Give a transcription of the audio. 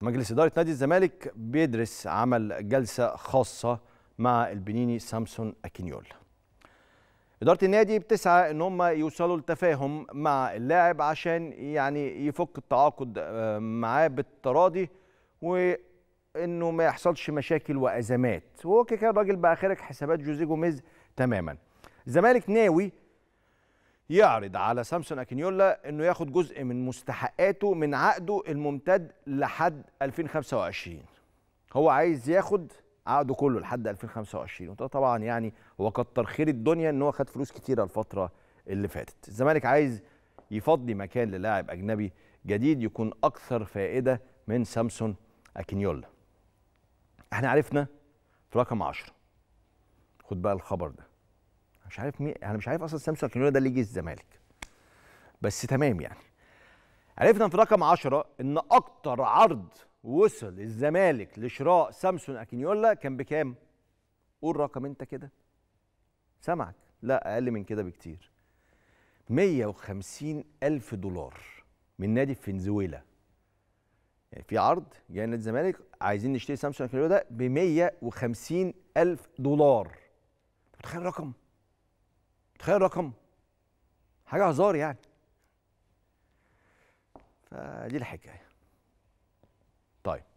مجلس إدارة نادي الزمالك بيدرس عمل جلسة خاصة مع البنيني سامسون أكينيول إدارة النادي بتسعى إن هم يوصلوا لتفاهم مع اللاعب عشان يعني يفك التعاقد آه، معاه بالتراضي وإنه ما يحصلش مشاكل وأزمات وهو كده الراجل بقى خارج حسابات جوزيه جوميز تماما الزمالك ناوي يعرض على سامسون اكينيولا انه ياخد جزء من مستحقاته من عقده الممتد لحد 2025 هو عايز ياخد عقده كله لحد 2025 وده طبعا يعني هو كتر خير الدنيا ان هو خد فلوس كتيره الفتره اللي فاتت الزمالك عايز يفضي مكان للاعب اجنبي جديد يكون اكثر فائده من سامسون اكينيولا احنا عرفنا في رقم 10 خد بقى الخبر ده مش عارف مين انا مش عارف اصلا سامسون كينونو ده اللي جه الزمالك بس تمام يعني عرفنا في رقم 10 ان اكتر عرض وصل الزمالك لشراء سامسون اكينيولا كان بكام؟ قول رقم انت كده سامعك لا اقل من كده بكتير 150 الف دولار من نادي فنزويلا يعني في عرض جاي نادي الزمالك عايزين نشتري سامسونج اكينيولا ده ب 150 الف دولار متخيل الرقم تخيل رقم حاجه هزار يعني فدي الحكايه طيب